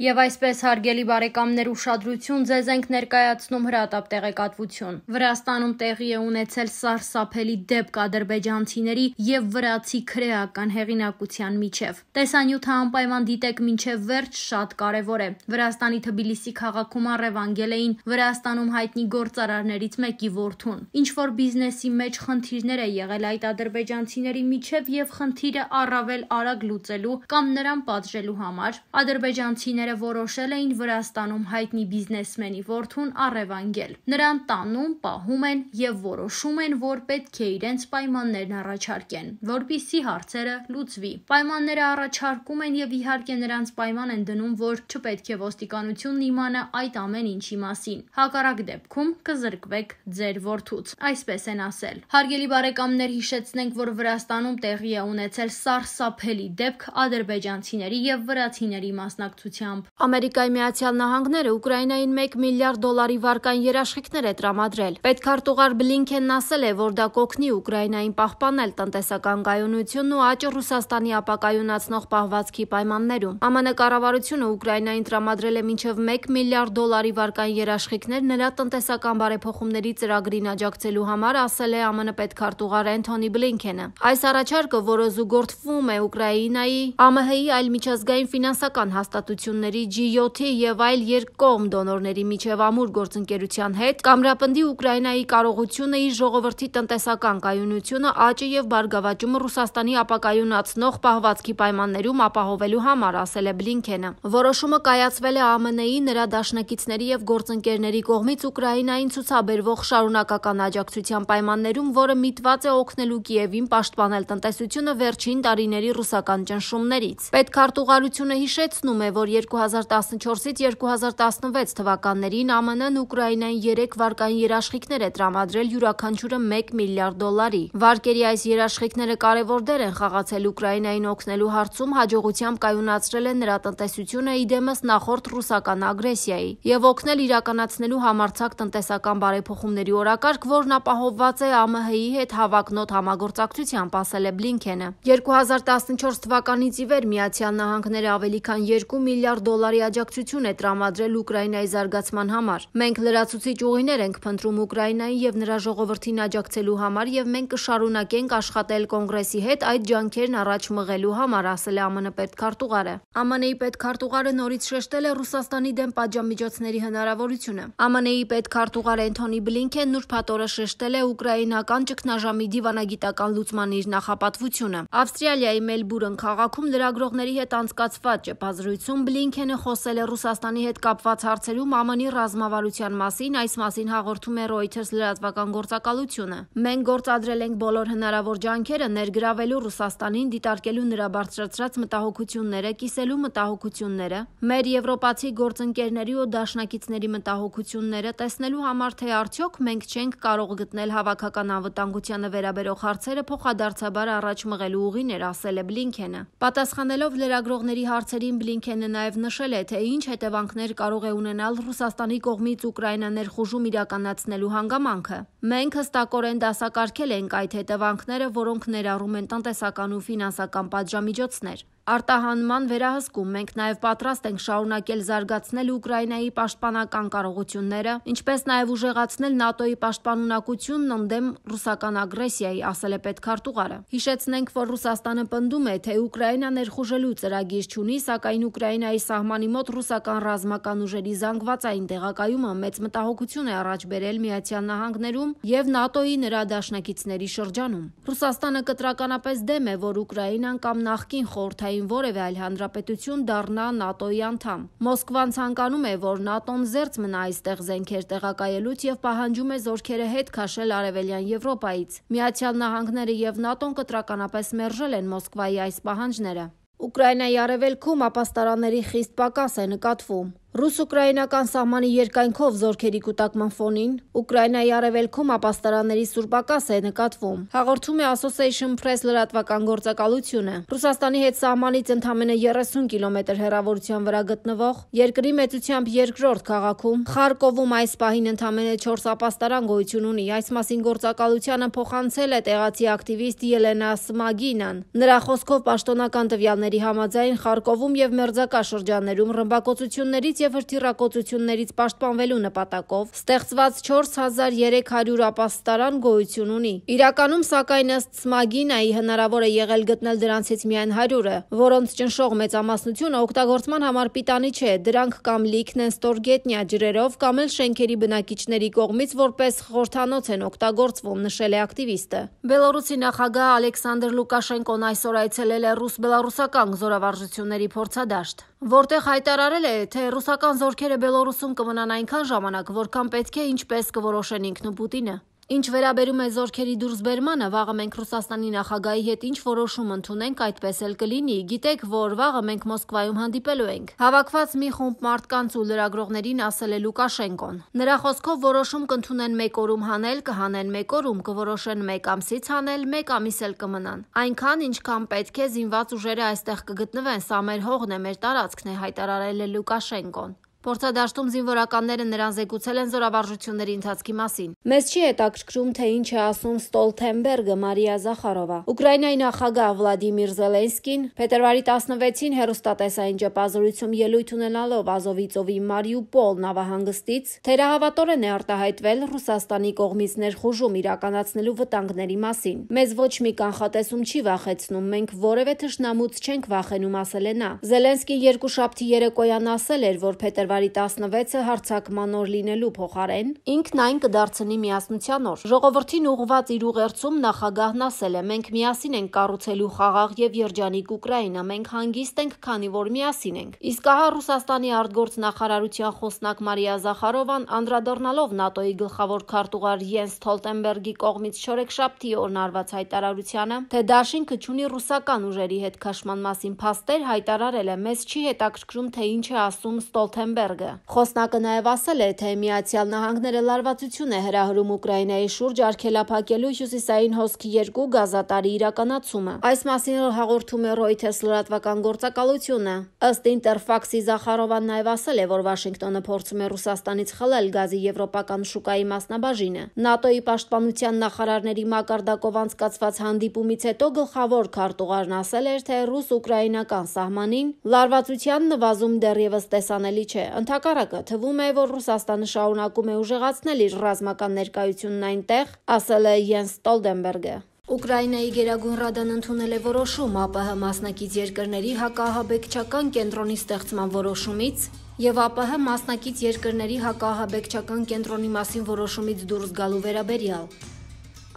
Եվ այսպես հարգելի բարեկամներ ուշադրություն ձեզ ենք ներկայացնում հրատապ տեղեկատվություն։ Վրաստանում տեղի է ունեցել սարսափելի դեպք ադրբեջանցիների եւ վրացի քրեական հեղինակության միջև։ Տեսանյութը անպայման դիտեք մինչև վերջ շատ կարևոր է։ Վրաստանի Թբիլիսի քաղաքում առևանգել էին Վրաստանում հայտնի գործարարներից մեկի որդուն։ Ինչ որ բիզնեսի մեջ խնդիրներ է եղել այդ ադրբեջանցիների միջև եւ խնդիրը առավել արագ լուծելու կամ նրան պատժելու համար ադրբեջանցիները ընկերները որոշել էին Վրաստանում հայտնի բիզնեսմենի որդուն առևանգել։ Նրան տանում, պահում են եւ որոշում են, որ պետք է իրենց պայմաններն առաջարկեն, որբիսի հարցերը լուծվի։ Պայմանները առաջարկում են եւ իհարկե նրանց պայման են դնում, որ չպետք է ոստիկանությունն իմանա այդ ամեն ինչի մասին։ Հակառակ դեպքում կզրկվեք ձեր որդուց, այսպես են ասել։ Հարգելի բարեկամներ, հիշեցնենք, որ Վրաստանում տեղի է ունեցել սարսափելի դեպք ադրբեջանցիների եւ վրացիների մասնակցությամբ ուղղությամբ։ Ամերիկայի Միացյալ Նահանգները Ուկրաինային 1 միլիարդ դոլարի վարկան երաշխիքներ է տրամադրել։ Պետքարտուղար Բլինքենն ասել է, որ դա կօգնի Ուկրաինային պահպանել տնտեսական գայունությունն ու աճը Ռուսաստանի ապակայունացնող պահվածքի պայմաններում։ ԱՄՆ կառավարությունը Ուկրաինային տրամադրել է մինչև 1 միլիարդ դոլարի վարկան երաշխիքներ նրա տնտեսական բարեփոխումների ծրագրին աջակցելու համար, ասել է ԱՄՆ պետքարտուղար Էնթոնի Բլինքենը։ Այս առաջարկը, որը զուգորդվում է Ուկրաինայի ԱՄՆ-ի այլ միջազգային ֆինանսական հաստատությունների կառավարությունների G7-ի եւ այլ երկկողմ դոնորների միջև ամուր գործընկերության հետ կամրապնդի Ուկրաինայի կարողությունը իր ժողովրդի տնտեսական կայունությունը, աճը եւ բարգավաճումը Ռուսաստանի ապակայունացնող պահվածքի պայմաններում ապահովելու համար, ասել է Բլինքենը։ Որոշումը կայացվել է ԱՄՆ-ի նրա դաշնակիցների եւ գործընկերների կողմից Ուկրաինային ցուցաբերվող շարունակական աջակցության պայմաններում, որը միտված է օգնելու Կիևին պաշտպանել տնտեսությունը վերջին տարիների ռուսական ճնշումներից։ Պետքարտուղարությունը հիշեցնում է, որ 2014-ից 2016 թվականներին ԱՄՆ-ն Ուկրաինային 3 վարկային երաշխիքներ է տրամադրել յուրաքանչյուրը 1 միլիարդ դոլարի։ Վարկերի այս երաշխիքները կարևոր դեր են խաղացել Ուկրաինային օգնելու հարցում, հաջողությամբ կայունացրել են նրա տնտեսությունը իդեմս նախորդ ռուսական ագրեսիայի եւ օգնել իրականացնելու համարցակ տնտեսական բարեփոխումների օրակարգ, որն ապահովված է ԱՄՆ-ի հետ հավակնոտ համագործակցությամբ, ասել է Բլինքենը։ 2014 թվականից ի վեր Միացյալ Նահանգները ավելի քան 2 միլիարդ միլիարդ դոլարի աջակցություն է տրամադրել Ուկրաինայի զարգացման համար։ Մենք լրացուցիչ ուղիներ ենք փնտրում Ուկրաինային եւ նրա ժողովրդին աջակցելու համար եւ մենք կշարունակենք աշխատել Կոնգրեսի հետ այդ ջանքերն առաջ մղելու համար, ասել է ԱՄՆ պետքարտուղարը։ ԱՄՆ-ի պետքարտուղարը նորից շեշտել է Ռուսաստանի դեմ պատժամիջոցների հնարավորությունը։ ԱՄՆ-ի պետքարտուղար Էնթոնի Բլինքենն ուրբաթ օրը շեշտել է ուկրաինական ճգնաժամի դիվանագիտական լուծման իր նախապատվությունը։ Ավստրիալիայի Մելբուրն քաղաքում լրագրողների հետ անցկացված ճեպազրույցում Բլին Բլինքենը խոսել է Ռուսաստանի հետ կապված հարցերում ԱՄՆ-ի ռազմավարության մասին, այս մասին հաղորդում է Reuters լրատվական գործակալությունը։ Մենք գործադրել ենք բոլոր հնարավոր ջանքերը ներգրավելու Ռուսաստանին, դիտարկելու նրա բարձրացրած մտահոգությունները, կիսելու մտահոգությունները, մեր եվրոպացի գործընկերների ու դաշնակիցների մտահոգությունները, տեսնելու համար, թե արդյոք մենք չենք կարող գտնել հավաքական անվտանգությանը վերաբերող հարցերը փոխադարձաբար առաջ մղելու ուղիներ, ասել է Բլինքենը։ Պատասխանելով լրագրողների հարցերին Բլինքենը նաև նշել է, թե ինչ հետևանքներ կարող է ունենալ Ռուսաստանի կողմից Ուկրաինա ներխուժում իրականացնելու հանգամանքը։ Մենք հստակորեն դասակարգել ենք այդ հետևանքները, որոնք ներառում են տնտեսական ու ֆինանսական պատժամիջոցներ արտահանման վերահսկում։ Մենք նաև պատրաստ ենք շարունակել զարգացնել Ուկրաինայի պաշտպանական կարողությունները, ինչպես նաև ուժեղացնել ՆԱՏՕ-ի պաշտպանունակությունն ընդդեմ ռուսական ագրեսիայի, ասել է պետքարտուղարը։ Հիշեցնենք, որ Ռուսաստանը պնդում է, թե Ուկրաինա ներխուժելու ծրագիր չունի, սակայն Ուկրաինայի սահմանի մոտ ռուսական ռազմական ուժերի զանգվածային տեղակայումը մեծ մտահոգություն է առաջ բերել Միացյալ Նահանգներում եւ ՆԱՏՕ-ի նրա դաշնակիցների շրջանում։ Ռուսաստանը կտրականապես դեմ է, որ Ուկրաինան կամ նախկին խորհրդային որին որևէ այլ հանրապետություն դառնա ՆԱՏՕ-ի անդամ։ Մոսկվան ցանկանում է, որ ՆԱՏՕ-ն զերծ մնա այստեղ զենքեր տեղակայելուց եւ պահանջում է զորքերը հետ քաշել արևելյան Եվրոպայից։ Միացյալ Նահանգները եւ ՆԱՏՕ-ն կտրականապես մերժել են Մոսկվայի այս պահանջները։ Ուկրաինայի արևելքում ապաստարանների խիստ պակաս է նկատվում։ Ռուս-ուկրաինական սահմանի երկայնքով զորքերի կուտակման ֆոնին Ուկրաինայի արևելքում ապաստարանների սուրբակաս է նկատվում։ Հաղորդում է Association Press լրատվական գործակալությունը։ Ռուսաստանի հետ սահմանից ընդամենը 30 կիլոմետր հեռավորության վրա գտնվող երկրի մեծությամբ երկրորդ քաղաքում Խարկովում այս պահին ընդամենը 4 ապաստարան գոյություն ունի։ Այս մասին գործակալությունը փոխանցել է տեղացի ակտիվիստ Ելենա Սմագինան։ Նրա խոսքով պաշտոնական տվյալների համաձայն Խարկովում եւ Մերձակա շրջաններում ռմբակոծություններից վտանգությունից եւ հրթիռակոծություններից պաշտպանվելու նպատակով ստեղծված 4300 ապաստարան գոյություն ունի։ Իրականում, սակայն, ըստ Սմագինայի հնարավոր է եղել գտնել դրանցից միայն 100-ը, որոնց ճնշող մեծամասնությունը օգտագործման համար պիտանի չէ, դրանք կամ լիքն են ստորգետնյա ջրերով կամ էլ շենքերի բնակիչների կողմից որպես խորհրդանոց են օգտագործվում, նշել է ակտիվիստը։ Բելոռուսի նախագահ Ալեքսանդր Լուկաշենկոն այսօր այցելել է ռուս-բելարուսական զորավարժությունների փորձադաշտ որտեղ հայտարարել է, թե ռուսական զորքերը Բելորուսում կմնան այնքան ժամանակ, որքան պետք է, ինչպես կորոշեն ինքն ու Պուտինը։ Ինչ վերաբերում է զորքերի դուրսբերմանը, վաղը մենք Ռուսաստանի նախագահի հետ ինչ որոշում ընդունենք, այդպես էլ կլինի։ Գիտեք, որ վաղը մենք Մոսկվայում հանդիպելու ենք։ Հավաքված մի խումբ մարդկանց ու լրագրողներին ասել է Լուկաշենկոն։ Նրա խոսքով որոշում կընդունեն 1 օրում հանել, կհանեն 1 օրում, կորոշեն 1 ամսից հանել, 1 ամիս էլ կմնան։ Այնքան ինչքան պետք է զինված ուժերը այստեղ կգտնվեն, սա մեր հողն է, մեր տարածքն է հայտարարել է Լուկաշենկոն։ Փորձադաշտում զինվորականները նրան զեկուցել են զորավարժությունների ընթացքի մասին։ Մեզ չի հետաքրքրում, թե ինչ է ասում Ստոլթենբերգը Մարիա Զախարովա։ Ուկրաինայի նախագահ Վլադիմիր Զելենսկին փետրվարի 16-ին հերոստատեսային ճեպազորություն ելույթ ունենալով Ազովիցովի Մարիուպոլ նավահանգստից թերահավատորեն է արտահայտվել Ռուսաստանի կողմից ներխուժում իրականացնելու վտանգների մասին։ Մեզ ոչ մի կանխատեսում չի վախեցնում, մենք որևէ թշնամուց չենք վախենում, ասել է նա։ Զելենսկին երկու շաբթի երեկոյան ասել էր, որ փետրվարի Փետրվարի 16-ը հարցակման օր լինելու փոխարեն ինքն այն կդարձնի միասնության օր։ Ժողովրդին ուղղված իր ուղերձում նախագահն ասել է. «Մենք միասին ենք կառուցելու խաղաղ եւ երջանիկ Ուկրաինա, մենք հանգիստ ենք, քանի որ միասին ենք»։ Իսկ ահա Ռուսաստանի արտգործնախարարության խոսնակ Մարիա Զախարովան անդրադառնալով ՆԱՏՕ-ի գլխավոր քարտուղար Յենս Ստոլտենբերգի կողմից շորեքշաբթի օրն արված հայտարարությանը, թե Դաշինքը ճունի ռուսական ուժերի հետ քաշման մասին փաստեր հայտարարել է, մեզ չի հետաքրքրում թե ինչ է ասում Ստոլտենբերգը Ստոլտենբերգը։ Խոսնակը նաև ասել է, թե Միացյալ Նահանգները լարվածություն է հրահրում Ուկրաինայի շուրջ արգելափակելու հյուսիսային հոսքի 2 գազատարի իրականացումը։ Այս մասին հաղորդում է Reuters լրատվական գործակալությունը։ Ըստ Interfax-ի Զախարովան նաև ասել է, որ Վաշինգտոնը փորձում է Ռուսաստանից խլել գազի եվրոպական շուկայի մասնաբաժինը։ ՆԱՏՕ-ի պաշտպանության նախարարների մակարդակով անցկացված հանդիպումից հետո գլխավոր քարտուղարն ասել էր, թե ռուս-ուկրաինական սահմանին լարվածության նվազում դեռևս տեսանելի չէ։ Ընդհակառակը թվում է, որ Ռուսաստանը շարունակում է ուժեղացնել իր ռազմական ներկայությունն այնտեղ, ասել է Յենս Ստոլդենբերգը։ Ուկրաինայի Գերագույն ռադան ընդունել է որոշում ԱՊՀ մասնակից երկրների հակահաբեկչական կենտրոնի ստեղծման որոշումից եւ ԱՊՀ մասնակից երկրների հակահաբեկչական կենտրոնի մասին որոշումից դուրս գալու վերաբերյալ։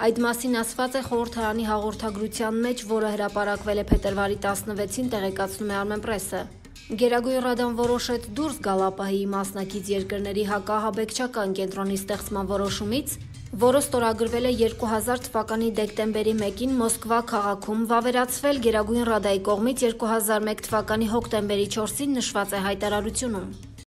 Այդ մասին ասված է խորհրդարանի հաղորդագրության մեջ, որը հրապարակվել է փետրվարի 16-ին, տեղեկացնում է Armenpress-ը։ Գերագույն ռադան որոշեց դուրս գալ ԱՊՀ-ի մասնակից երկրների հակահաբեկչական կենտրոնի ստեղծման որոշումից, որը ստորագրվել է 2000 թվականի դեկտեմբերի 1-ին Մոսկվա քաղաքում, վավերացվել Գերագույն ռադայի կողմից 2001 թվականի հոկտեմբերի 4-ին նշված է հայտարարությունում։